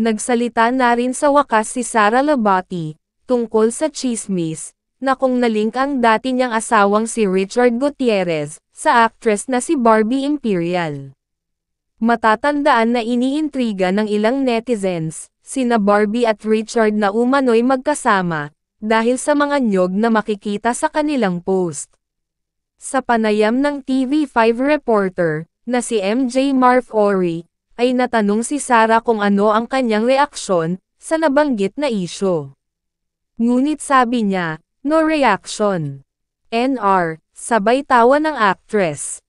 Nagsalita na rin sa wakas si Sara Labati, tungkol sa chismis, na kung nalink ang dati niyang asawang si Richard Gutierrez, sa actress na si Barbie Imperial. Matatandaan na iniintriga ng ilang netizens, sina Barbie at Richard na umano'y magkasama, dahil sa mga nyog na makikita sa kanilang post. Sa panayam ng TV5 reporter, na si MJ Marf Ori, ay natanong si Sara kung ano ang kanyang reaksyon sa nabanggit na isyo. Ngunit sabi niya, no reaction. NR, sabay tawa ng actress.